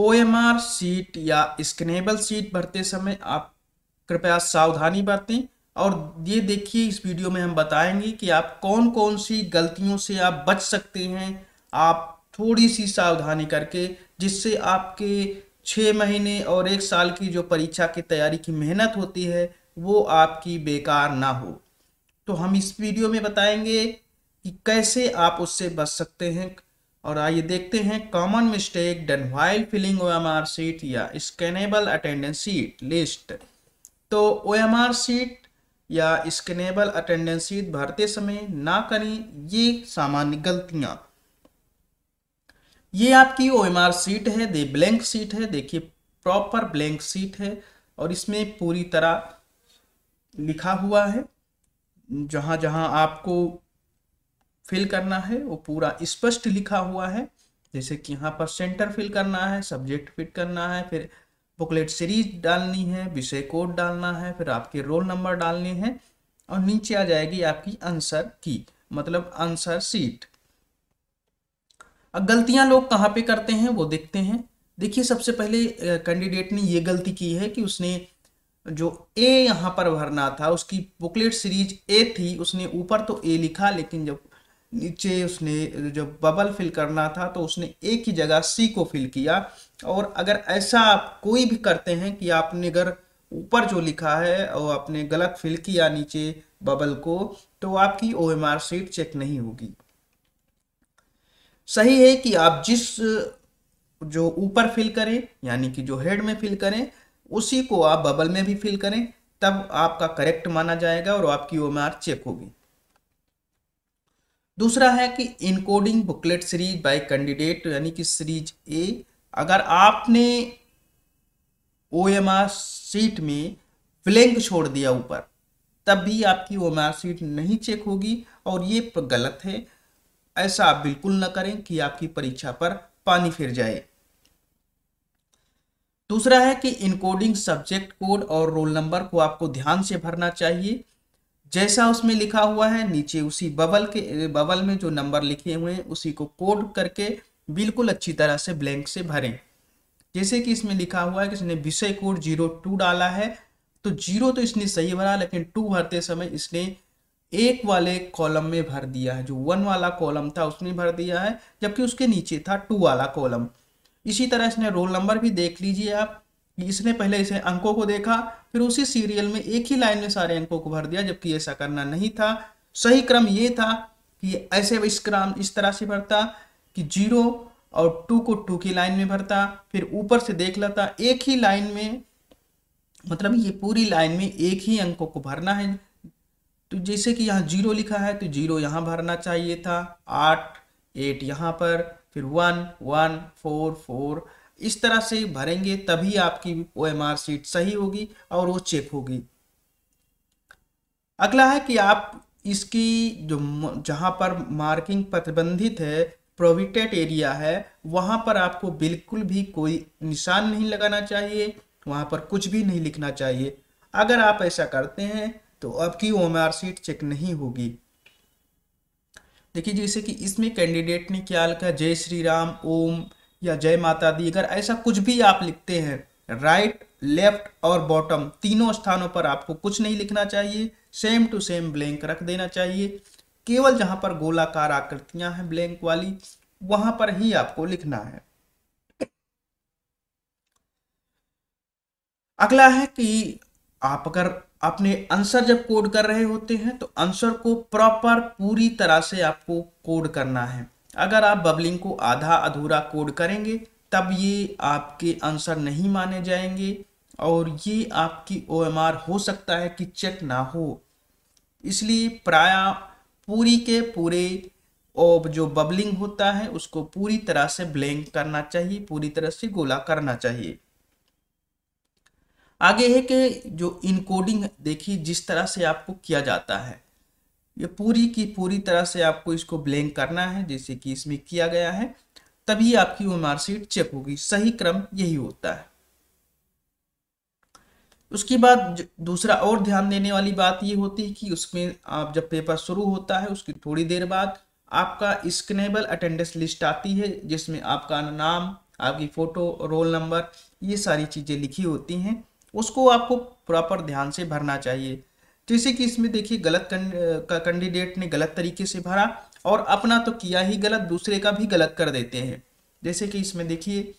OMR sheet या स्कनेबल seat भरते समय आप कृपया सावधानी बरतें और ये देखिए इस वीडियो में हम बताएंगे कि आप कौन कौन सी गलतियों से आप बच सकते हैं आप थोड़ी सी सावधानी करके जिससे आपके छः महीने और एक साल की जो परीक्षा की तैयारी की मेहनत होती है वो आपकी बेकार ना हो तो हम इस वीडियो में बताएंगे कि कैसे आप उससे बच सकते हैं और आइए देखते हैं common mistake done while filling O M R sheet या स्कैनेबल अटेंडेंस सीट लिस्ट तो ओ एम आर सीट या स्कैनेबल अटेंडेंस सीट भरते समय ना करें ये सामान्य गलतियां ये आपकी ओ एम आर सीट है दे ब्लैंक सीट है देखिए प्रॉपर ब्लैंक सीट है और इसमें पूरी तरह लिखा हुआ है जहां जहां आपको फिल करना है वो पूरा स्पष्ट लिखा हुआ है जैसे कि यहाँ पर सेंटर फिल करना है सब्जेक्ट फिट करना है फिर बुकलेट सीरीज डालनी है विषय कोड डालना है फिर आपके रोल नंबर डालने हैं और नीचे आ जाएगी आपकी आंसर की मतलब आंसर सीट अब गलतियां लोग कहाँ पे करते हैं वो देखते हैं देखिए सबसे पहले कैंडिडेट ने ये गलती की है कि उसने जो ए यहाँ पर भरना था उसकी बुकलेट सीरीज ए थी उसने ऊपर तो ए लिखा लेकिन जब नीचे उसने जब बबल फिल करना था तो उसने एक ही जगह सी को फिल किया और अगर ऐसा आप कोई भी करते हैं कि आपने अगर ऊपर जो लिखा है और आपने गलत फिल किया नीचे बबल को तो आपकी O M R sheet check नहीं होगी सही है कि आप जिस जो ऊपर फिल करें यानी कि जो हेड में फिल करें उसी को आप बबल में भी फिल करें तब आपका करेक्ट माना जाएगा और आपकी ओ एम आर चेक होगी दूसरा है कि encoding booklet series by candidate यानी कि सीरीज ए अगर आपने ओ एम आर सीट में ब्लैंक छोड़ दिया ऊपर तब भी आपकी ओ एम आर सीट नहीं चेक होगी और ये गलत है ऐसा आप बिल्कुल ना करें कि आपकी परीक्षा पर पानी फिर जाए दूसरा है कि इनकोडिंग सब्जेक्ट कोड और रोल नंबर को आपको ध्यान से भरना चाहिए जैसा उसमें लिखा हुआ है नीचे उसी बबल के बबल में जो नंबर लिखे हुए हैं उसी को कोड करके बिल्कुल अच्छी तरह से ब्लैंक से भरें जैसे कि इसमें लिखा हुआ है कि इसने विषय कोड जीरो टू डाला है तो जीरो तो इसने सही भरा लेकिन टू भरते समय इसने एक वाले कॉलम में भर दिया है जो वन वाला कॉलम था उसमें भर दिया है जबकि उसके नीचे था टू वाला कॉलम इसी तरह इसने रोल नंबर भी देख लीजिए आप इसने पहले इसे अंकों को देखा फिर उसी सीरियल में एक ही लाइन में सारे अंकों को भर दिया जबकि ऐसा करना नहीं था सही क्रम ये था कि ऐसे इस क्रम इस तरह से भरता कि जीरो और टू को टू की लाइन में भरता फिर ऊपर से देख लेता एक ही लाइन में मतलब ये पूरी लाइन में एक ही अंकों को भरना है तो जैसे कि यहाँ जीरो लिखा है तो जीरो यहाँ भरना चाहिए था आठ एट यहाँ पर फिर वन वन फोर फोर इस तरह से भरेंगे तभी आपकी ओ एम आर सीट सही होगी और वो चेक होगी अगला है कि आप इसकी जो जहां पर मार्किंग प्रतिबंधित है प्रोविटेड एरिया है वहां पर आपको बिल्कुल भी कोई निशान नहीं लगाना चाहिए वहां पर कुछ भी नहीं लिखना चाहिए अगर आप ऐसा करते हैं तो आपकी O M R sheet check नहीं होगी देखिए जैसे कि इसमें कैंडिडेट ने क्या लिखा जय श्री राम ओम या जय माता दी अगर ऐसा कुछ भी आप लिखते हैं राइट लेफ्ट और बॉटम तीनों स्थानों पर आपको कुछ नहीं लिखना चाहिए सेम टू सेम ब्लैंक रख देना चाहिए केवल जहां पर गोलाकार आकृतियां हैं ब्लैंक वाली वहां पर ही आपको लिखना है अगला है कि आप अगर अपने आंसर जब कोड कर रहे होते हैं तो आंसर को प्रॉपर पूरी तरह से आपको कोड करना है अगर आप बबलिंग को आधा अधूरा कोड करेंगे तब ये आपके आंसर नहीं माने जाएंगे और ये आपकी ओ हो सकता है कि चेक ना हो इसलिए प्राय पूरी के पूरे और जो बबलिंग होता है उसको पूरी तरह से ब्लैंक करना चाहिए पूरी तरह से गोला करना चाहिए आगे है कि जो इनकोडिंग देखिए जिस तरह से आपको किया जाता है ये पूरी की पूरी तरह से आपको इसको ब्लैंक करना है जैसे कि इसमें किया गया है तभी आपकी वो मार्कशीट चेक होगी सही क्रम यही होता है उसके बाद दूसरा और ध्यान देने वाली बात ये होती है कि उसमें आप जब पेपर शुरू होता है उसकी थोड़ी देर बाद आपका स्कनेबल अटेंडेंस लिस्ट आती है जिसमें आपका नाम आपकी फ़ोटो रोल नंबर ये सारी चीज़ें लिखी होती हैं उसको आपको प्रॉपर ध्यान से भरना चाहिए जैसे तो कि इसमें देखिए गलत कैंडिडेट ने गलत तरीके से भरा और अपना तो किया ही गलत दूसरे का भी गलत कर देते हैं जैसे कि इसमें देखिए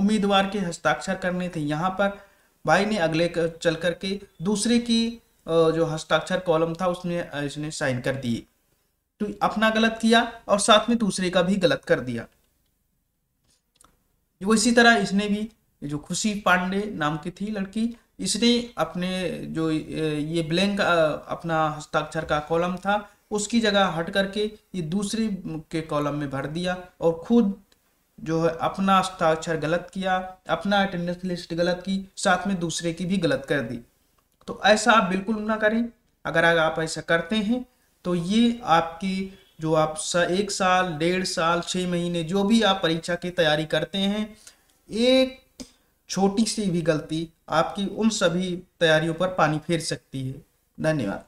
उम्मीदवार के हस्ताक्षर करने थे यहाँ पर भाई ने अगले कर, चल करके दूसरे की जो हस्ताक्षर कॉलम था उसने इसने साइन कर दिए तो अपना गलत किया और साथ में दूसरे का भी गलत कर दिया वो इसी तरह इसने भी जो खुशी पांडे नाम की थी लड़की इसने अपने जो ये ब्लैंक अपना हस्ताक्षर का कॉलम था उसकी जगह हट करके ये दूसरे के कॉलम में भर दिया और खुद जो है अपना हस्ताक्षर गलत किया अपना अटेंडेंस लिस्ट गलत की साथ में दूसरे की भी गलत कर दी तो ऐसा आप बिल्कुल ना करें अगर आप ऐसा करते हैं तो ये आपकी जो आप सा, एक साल डेढ़ साल छः महीने जो भी आप परीक्षा की तैयारी करते हैं एक छोटी सी भी गलती आपकी उन सभी तैयारियों पर पानी फेर सकती है धन्यवाद